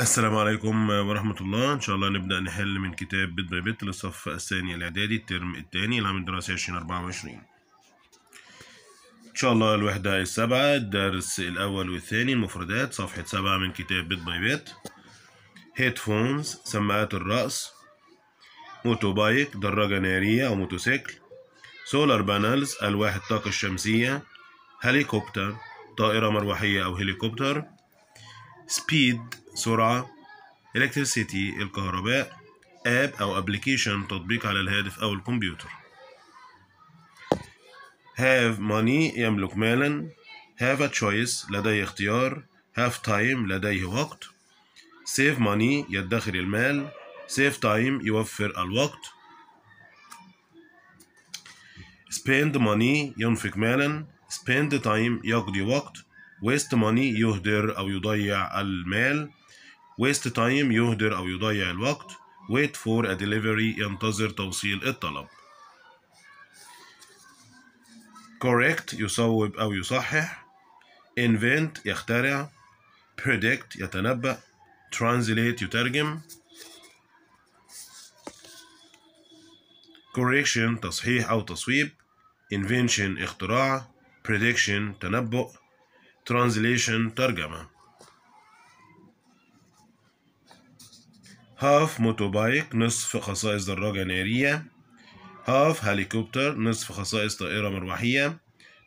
السلام عليكم ورحمة الله إن شاء الله نبدأ نحل من كتاب بيت باي بيت للصف الثاني الإعدادي الترم الثاني العام الدراسي 2024 إن شاء الله الوحدة السابعة الدرس الأول والثاني المفردات صفحة سبعة من كتاب بيت باي بيت هيدفونز سماعات الرأس موتوبايك دراجة نارية أو موتوسيكل سولار بانلز ألواح الطاقة الشمسية هليكوبتر طائرة مروحية أو هليكوبتر سبيد سرعة إلكتريسيتي الكهرباء آب أو أبليكيشن تطبيق على الهاتف أو الكمبيوتر have money يملك مالا have a choice لديه اختيار have time لديه وقت save money يدخر المال save time يوفر الوقت spend money ينفق مالا spend time يقضي وقت waste money يهدر أو يضيع المال waste time يهدر أو يضيع الوقت wait for a delivery ينتظر توصيل الطلب correct يصوب أو يصحح invent يخترع predict يتنبأ translate يترجم correction تصحيح أو تصويب invention اختراع prediction تنبؤ translation ترجمة هاف موتوبايك نصف خصائص دراجة نارية هاف هليكوبتر نصف خصائص طائرة مروحية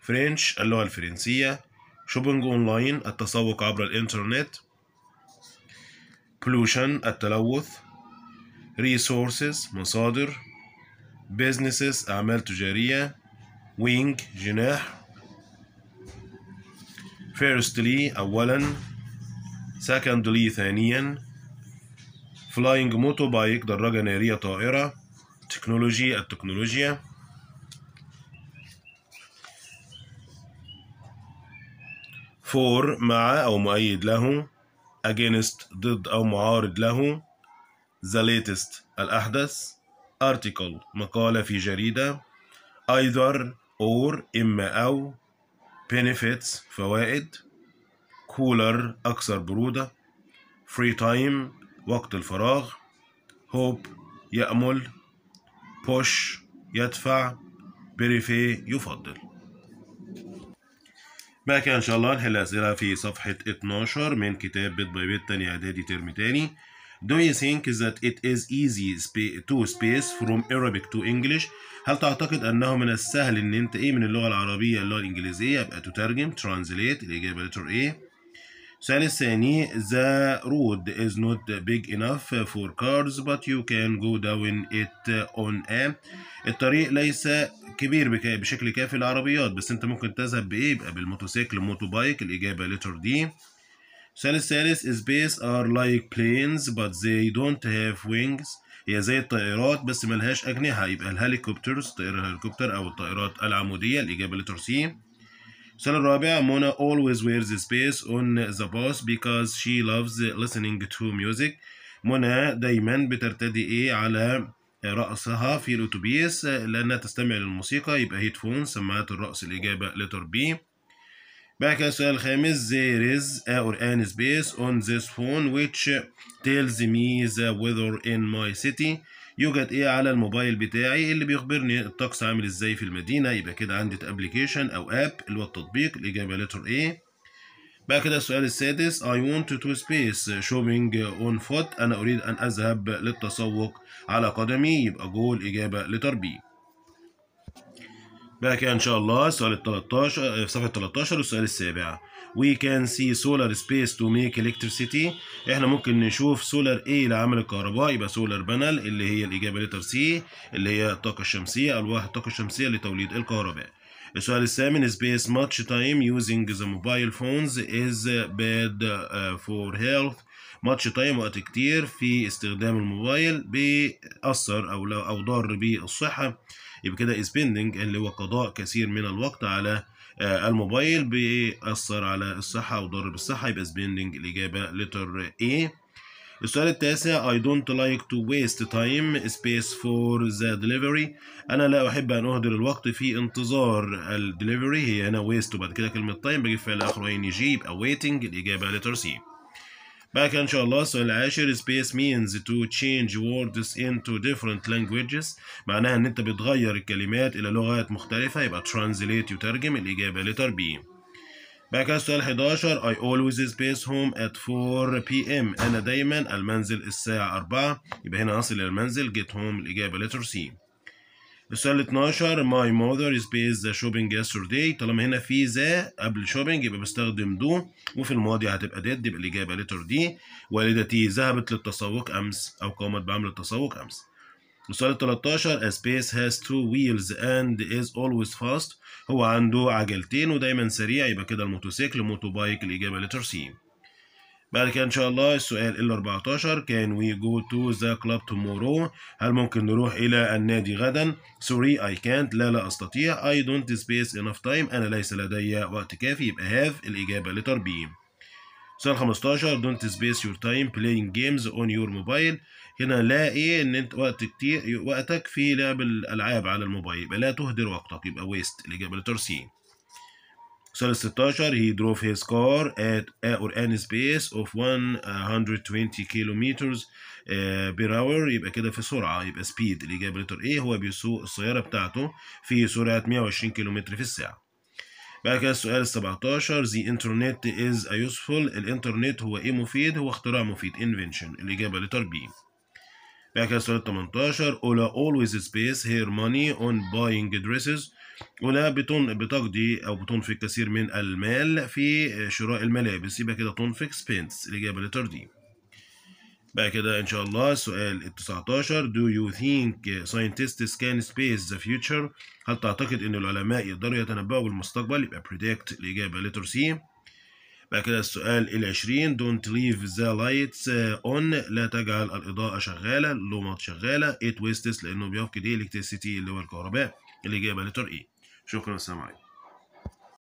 فرنش اللغة الفرنسية شوبينج أونلاين التسوق عبر الإنترنت بلوشن التلوث ريسورسز مصادر بيزنسز أعمال تجارية وينج جناح فيرستلي أولا سكندلي ثانيا فلاينج موتو بايك دراجة نارية طائرة تكنولوجي التكنولوجيا فور مع أو مؤيد له against ضد أو معارض له the latest الأحدث article مقالة في جريدة either or إما أو benefits فوائد cooler أكثر برودة free time وقت الفراغ هوب يأمل بوش يدفع بريفي يفضل بقى كده ان شاء الله نحل الاسئله في صفحه 12 من كتاب بيت باي بيت تاني اعدادي ترم تاني Do you think that it is easy to space from Arabic to English؟ هل تعتقد انه من السهل ان انت ايه من اللغه العربيه للغه الانجليزيه يبقى تترجم translate الاجابه letter A ثاني the road is not big enough for cars but you can go down it on a الطريق ليس كبير بشكل كافي للعربيات بس انت ممكن تذهب بايه يبقى بالموتوسيكل موتو بايك الاجابه لتر دي السؤال الثالث is space are like planes but they don't have wings هي زي الطائرات بس ملهاش أجنحة يبقى الهليكوبترز طائر الهليكوبتر أو الطائرات العمودية الإجابة لتر سي السؤال الرابع مونا always wears space on the bus because she loves listening to music مونا دايما بترتدي ايه على رأسها في الأتوبيس لأنها تستمع للموسيقى يبقى هيدفون سماعات الرأس الإجابة لتربيه بعد كده السؤال الخامس there is a or an space on this phone which tells me the weather in my city يوجد ايه على الموبايل بتاعي اللي بيخبرني الطقس عامل ازاي في المدينة يبقى كده عندي ابلكيشن او اب اللي هو التطبيق الاجابة لتر ايه بعد كده السؤال السادس I want to space shopping on foot أنا أريد أن أذهب للتسوق على قدمي يبقى جول إجابة لتربيه بعد كده ان شاء الله السؤال ال 13 آه، في صفحه 13 والسؤال السابع وي كان سي سولار سبيس تو ميك electricity احنا ممكن نشوف سولار ايه لعمل الكهرباء يبقى سولار بانل اللي هي الاجابه لتر سي اللي هي الطاقه الشمسيه الواح الطاقه الشمسيه لتوليد الكهرباء السؤال الثامن سبيس ماتش تايم يوزنج ذا موبايل فونز از باد فور هيلث ماتش تايم وقت كتير في استخدام الموبايل بيأثر او او ضار بالصحه يبقى كده سبيندنج اللي هو قضاء كثير من الوقت على آه، الموبايل بيأثر على الصحة وضر بالصحة يبقى سبيندنج الإجابة لتر A السؤال التاسع I don't like to waste time space for the delivery أنا لا أحب أن أهدر الوقت في انتظار الدليفري هي هنا waste وبعد كده كلمة time طيب، بجيب فعل آخر يجيب يبقى waiting الإجابة لتر C بعد كده ان شاء الله السؤال العاشر space means to change words into different languages معناها ان انت بتغير الكلمات الى لغات مختلفه يبقى translate يترجم الاجابه letter B بعد كده السؤال 11 I always space home at 4 p.m. انا دايما المنزل الساعه 4 يبقى هنا اصل الى المنزل get home الاجابه letter C السؤال 12 ماي ماذر بيز ذا شوبينج يسترداي طالما هنا في ذا قبل شوبينج يبقى بستخدم دو وفي الماضي هتبقى ديد يبقى الاجابه ليتر دي والدتي ذهبت للتسوق امس او قامت بعمل التسوق امس السؤال 13 a space has two wheels and is always fast هو عنده عجلتين ودايما سريع يبقى كده الموتوسيكل موتوبايك الاجابه ليتر سي بعد كده ان شاء الله السؤال ال 14 كان وي جو تو ذا كلاب تومورو هل ممكن نروح الى النادي غدا سوري اي كانت لا لا استطيع اي دونت سبيس انف تايم انا ليس لدي وقت كافي يبقى هاف الاجابه لتر بي سؤال 15 دونت سبيس يور تايم بلاينج جيمز اون يور موبايل هنا لا ايه ان انت وقت كتير وقتك في لعب الالعاب على الموبايل يبقى لا تهدر وقتك يبقى ويست الاجابه لتر سي السؤال 16 he drove his car at or an space of 120 kilometers uh, per hour يبقى كده في سرعة يبقى speed الإجابة لتر A هو بيسوق السيارة بتاعته في سرعة 120 كيلومتر في الساعة بعد كده السؤال 17 the internet is a useful الإنترنت هو إيه مفيد هو اختراع مفيد invention الإجابة لتر B بعد كده السؤال 18 أولا always space her money on buying dresses ولا بتن بتقضي او بتنفق كثير من المال في شراء الملابس يبقى كده تنفق spends الاجابه لتر دي بعد كده ان شاء الله السؤال التسعتاشر 19 do you think scientists can space the future هل تعتقد ان العلماء يقدروا يتنبؤوا بالمستقبل يبقى predict الاجابه لتر سي بعد كده السؤال ال 20 don't leave the lights uh, on لا تجعل الإضاءة شغالة اللمط شغالة it wastes لأنه بيفقد إيه electricity اللي هو الكهرباء الإجابة لتر إيه شكرا والسلام عليكم